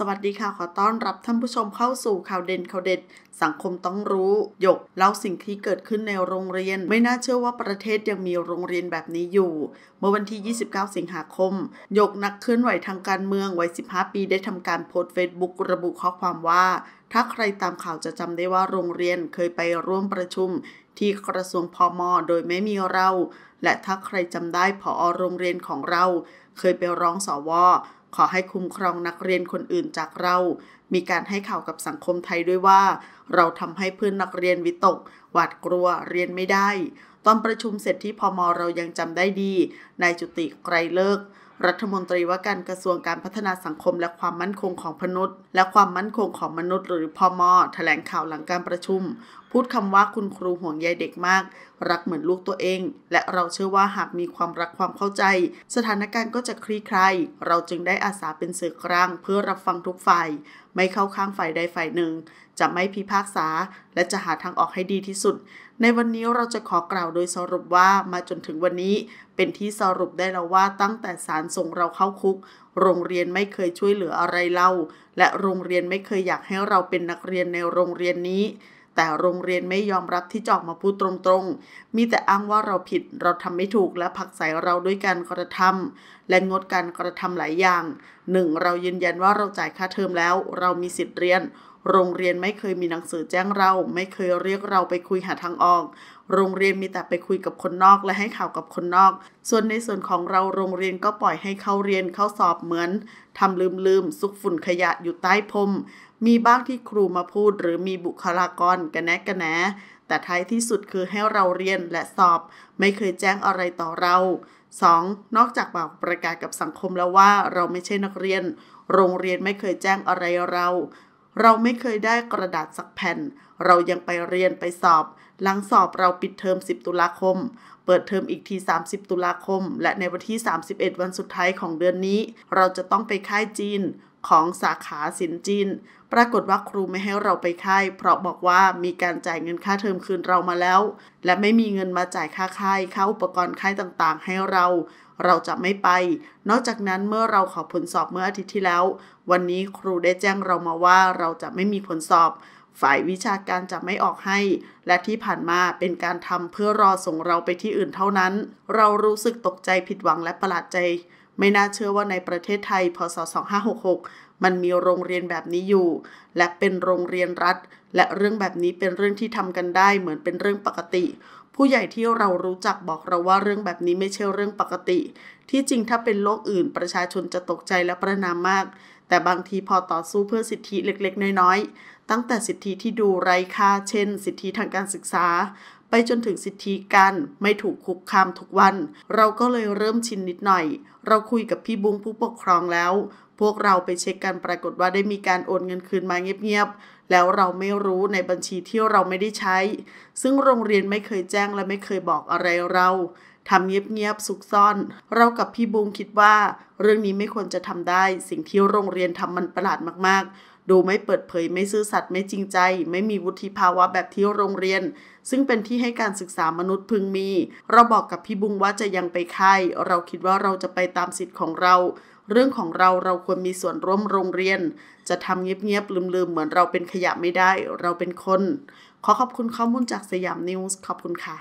สวัสดีค่ะขอต้อนรับท่านผู้ชมเข้าสู่ข่าวเด่นข่าวเด็ด สังคมต้องรู้หยกเล่าสิ่งที่เกิดขึ้นในโรงเรียน ไม่น่าเชื่อว่าประเทศยังมีโรงเรียนแบบนี้อยู่ เมื่อวันที่ 29 สิงหาคมหยกนักเคลื่อนไหวทางการเมืองวัย15 ปีได้ทำการโพสต์เฟซบุ๊กระบุข้อความว่าถ้าใครตามข่าวจะจำได้ว่าโรงเรียนเคยไปร่วมประชุมที่กระทรวงพอมอโดยไม่มีเรา และถ้าใครจำได้ผอโรงเรียนของเรา เคยไปร้องสอวอขอให้คุ้มครองนักเรียนคนอื่นจากเรา มีการให้ข่าวกับสังคมไทยด้วยว่าเราทำให้เพื่อนนักเรียนวิตก หวาดกลัวเรียนไม่ได้ ตอนประชุมเสร็จที่พอมอเรายังจำได้ดีนายจุติไกรเลิกรัฐมนตรีว่าการกระทรวงการพัฒนาสังคมและความมั่นคงของมนุษย์ และความมั่นคงของมนุษย์หรือพอมอแถลงข่าวหลังการประชุมพูดคำว่าคุณครูห่วงใยเด็กมากรักเหมือนลูกตัวเอง และเราเชื่อว่าหากมีความรักความเข้าใจ สถานการณ์ก็จะคลี่คลายเราจึงได้อาสาเป็นสื่อกลางเพื่อรับฟังทุกฝ่าย ไม่เข้าข้างฝ่ายใดฝ่ายหนึ่ง จะไม่พิพากษา และจะหาทางออกให้ดีที่สุด ในวันนี้เราจะขอกล่าวโดยสรุปว่ามาจนถึงวันนี้ เป็นที่สรุปได้แล้วว่าตั้งแต่ศาลส่งเราเข้าคุก โรงเรียนไม่เคยช่วยเหลืออะไรเราและโรงเรียนไม่เคยอยากให้เราเป็นนักเรียนในโรงเรียนนี้แต่โรงเรียนไม่ยอมรับที่จอกมาพูดตรงๆ มีแต่อ้างว่าเราผิด เราทำไม่ถูกและผักใส่เราด้วยการกระทำและงดการกระทำหลายอย่างหนึ่งเรายืนยันว่าเราจ่ายค่าเทอมแล้ว เรามีสิทธิ์เรียนโรงเรียนไม่เคยมีหนังสือแจ้งเราไม่เคยเรียกเราไปคุยหาทางออก โรงเรียนมีแต่ไปคุยกับคนนอกและให้ข่าวกับคนนอก ส่วนในส่วนของเราโรงเรียนก็ปล่อยให้เข้าเรียนเข้าสอบเหมือน ทำลืมลืมซุกฝุ่นขยะอยู่ใต้พรมมีบ้างที่ครูมาพูดหรือมีบุคลากรกันแนะกันแหนแต่ท้ายที่สุดคือให้เราเรียนและสอบ ไม่เคยแจ้งอะไรต่อเรา 2. นอกจากบอกประกาศกับสังคมแล้วว่าเราไม่ใช่นักเรียน โรงเรียนไม่เคยแจ้งอะไรเราเราไม่เคยได้กระดาษสักแผ่น เรายังไปเรียนไปสอบ หลังสอบเราปิดเทอม 10 ตุลาคม เปิดเทอมอีกที 30 ตุลาคม และในวันที่ 31 วันสุดท้ายของเดือนนี้ เราจะต้องไปค่ายจีนของสาขาสินจินปรากฏว่าครูไม่ให้เราไปค่าย เพราะบอกว่ามีการจ่ายเงินค่าเทอมคืนเรามาแล้ว และไม่มีเงินมาจ่ายค่าค่ายค่าอุปกรณ์ค่ายต่างๆ ให้เรา เราจะไม่ไป นอกจากนั้นเมื่อเราขอผลสอบเมื่ออาทิตย์ที่แล้ว วันนี้ครูได้แจ้งเรามาว่าเราจะไม่มีผลสอบ ฝ่ายวิชาการจะไม่ออกให้ และที่ผ่านมาเป็นการทำเพื่อรอส่งเราไปที่อื่นเท่านั้น เรารู้สึกตกใจผิดหวังและประหลาดใจไม่น่าเชื่อว่าในประเทศไทยพศ 2566 มันมีโรงเรียนแบบนี้อยู่ และเป็นโรงเรียนรัฐ และเรื่องแบบนี้เป็นเรื่องที่ทำกันได้เหมือนเป็นเรื่องปกติ ผู้ใหญ่ที่เรารู้จักบอกเราว่าเรื่องแบบนี้ไม่ใช่เรื่องปกติ ที่จริงถ้าเป็นโลกอื่นประชาชนจะตกใจและประนามมาก แต่บางทีพอต่อสู้เพื่อสิทธิเล็กๆ น้อยๆตั้งแต่สิทธิที่ดูไร้ค่าเช่น สิทธิทางการศึกษาไปจนถึงสิทธิกันไม่ถูกคุกคามทุกวัน เราก็เลยเริ่มชินนิดหน่อย เราคุยกับพี่บุ้งผู้ปกครองแล้ว พวกเราไปเช็คกันปรากฏว่าได้มีการโอนเงินคืนมาเงียบๆแล้วเราไม่รู้ในบัญชีที่เราไม่ได้ใช้ ซึ่งโรงเรียนไม่เคยแจ้งและไม่เคยบอกอะไรเราทำเงียบๆซุกซ่อน เรากับพี่บุงคิดว่า เรื่องนี้ไม่ควรจะทำได้ สิ่งที่โรงเรียนทำมันประหลาดมากๆดูไม่เปิดเผยไม่ซื่อสัตย์ไม่จริงใจ ไม่มีวุฒิภาวะแบบที่โรงเรียน ซึ่งเป็นที่ให้การศึกษามนุษย์พึงมีเราบอกกับพี่บุงว่าจะยังไปค่ายเราคิดว่าเราจะไปตามสิทธิ์ของเรา เรื่องของเราเราควรมีส่วนร่วมโรงเรียน จะทำเงียบๆลืมๆเหมือนเราเป็นขยะไม่ได้ เราเป็นคน ขอขอบคุณข้อมูลจากสยามนิวส์ขอบคุณค่ะ